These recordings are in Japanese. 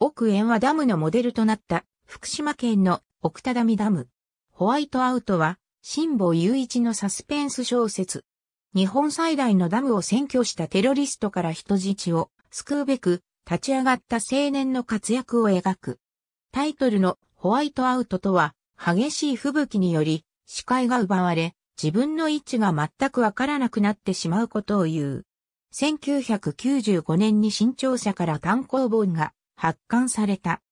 奥縁はダムのモデルとなった福島県の奥ダ見ダム。ホワイトアウトは辛坊雄一のサスペンス小説。日本最大のダムを占拠したテロリストから人質を救うべく立ち上がった青年の活躍を描く。タイトルのホワイトアウトとは激しい吹雪により視界が奪われ自分の位置が全くわからなくなってしまうことを言う。1995年に新潮社から単行本が発刊された。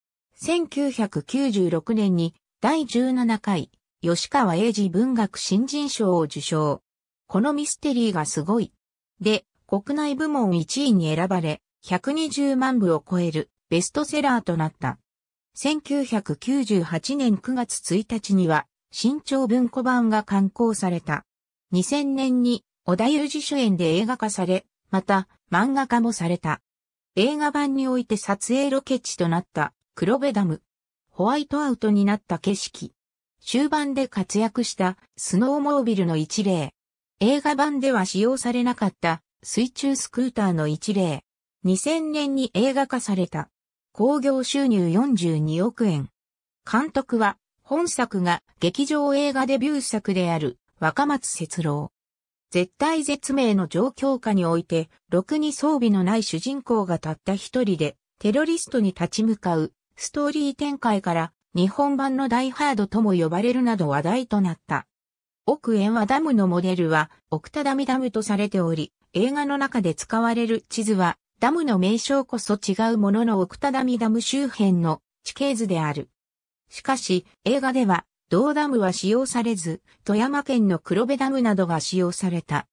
1996年に第17回吉川英治文学新人賞を受賞。このミステリーがすごい。で、国内部門1位に選ばれ、120万部を超えるベストセラーとなった。1998年9月1日には、新潮文庫版が刊行された。2000年に、小田裕二主演で映画化され、また、漫画化もされた。映画版において撮影ロケ地となった黒部ダム。ホワイトアウトになった景色。終盤で活躍したスノーモービルの一例。映画版では使用されなかった水中スクーターの一例。2000年に映画化された。興行収入42億円。監督は本作が劇場映画デビュー作である若松節郎。絶体絶命の状況下において、ろくに装備のない主人公がたった一人で、テロリストに立ち向かう、ストーリー展開から、日本版のダイハードとも呼ばれるなど話題となった。奥縁和ダムのモデルは、奥多ダミダムとされており、映画の中で使われる地図は、ダムの名称こそ違うものの奥多ダミダム周辺の地形図である。しかし、映画では、同ダムは使用されず、富山県の黒部ダムなどが使用された。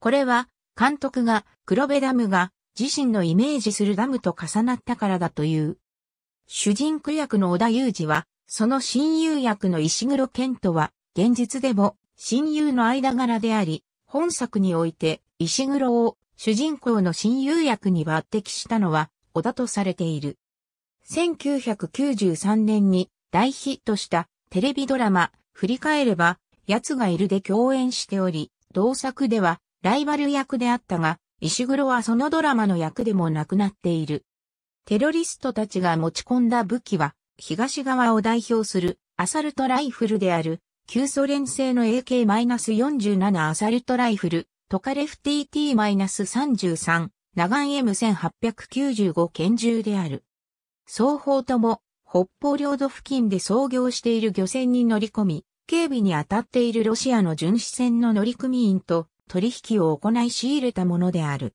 これは、監督が黒部ダムが自身のイメージするダムと重なったからだという。主人公役の小田裕二は、その親友役の石黒健とは、現実でも親友の間柄であり、本作において石黒を主人公の親友役に抜擢したのは小田とされている。1993年に大ヒットしたテレビドラマ、振り返れば、奴がいるで共演しており、同作では、ライバル役であったが、石黒はそのドラマの役でもなくなっている。テロリストたちが持ち込んだ武器は、東側を代表するアサルトライフルである、旧ソ連製の AK-47 アサルトライフル、トカレフ TT-33、長ン M1895 拳銃である。双方とも北方領土付近で操業している漁船に乗り込み、警備に当たっているロシアの巡視船の乗組員と取引を行い仕入れたものである。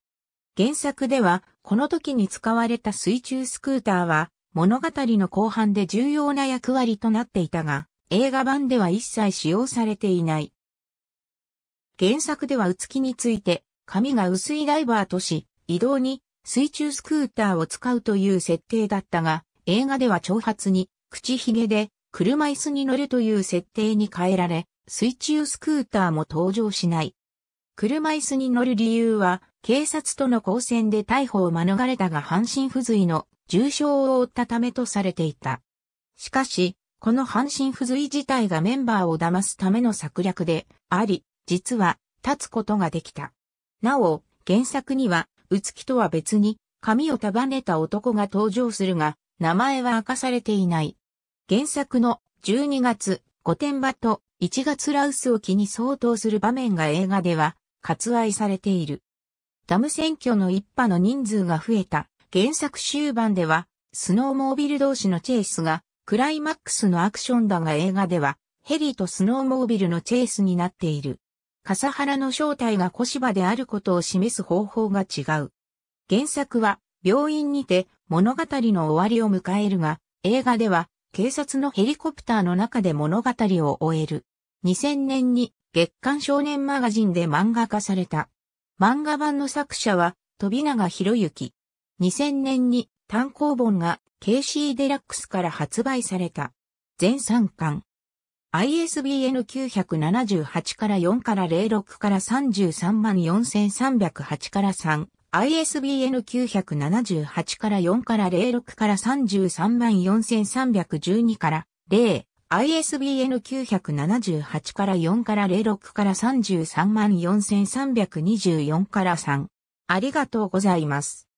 原作では、この時に使われた水中スクーターは、物語の後半で重要な役割となっていたが、映画版では一切使用されていない。原作ではうつきについて、髪が薄いダイバーとし、移動に水中スクーターを使うという設定だったが、映画では長髪に、口ひげで、車椅子に乗るという設定に変えられ、水中スクーターも登場しない。車椅子に乗る理由は、警察との交戦で逮捕を免れたが半身不随の重傷を負ったためとされていた。しかし、この半身不随自体がメンバーを騙すための策略であり、実は立つことができた。なお、原作には、うつきとは別に、髪を束ねた男が登場するが、名前は明かされていない。原作の12月、御殿場と1月羅臼沖に相当する場面が映画では割愛されている。ダム選挙の一派の人数が増えた原作終盤ではスノーモービル同士のチェイスがクライマックスのアクションだが映画ではヘリとスノーモービルのチェイスになっている。笠原の正体が小芝であることを示す方法が違う。原作は病院にて物語の終わりを迎えるが、映画では警察のヘリコプターの中で物語を終える。2000年に月刊少年マガジンで漫画化された。漫画版の作者は飛永博之。2000年に単行本が KC デラックスから発売された。全3巻。ISBN 978から4から06から33万4308から3。ISBN 978から4から06から334,312から0、ISBN 978から4から06から334,324から3。ありがとうございます。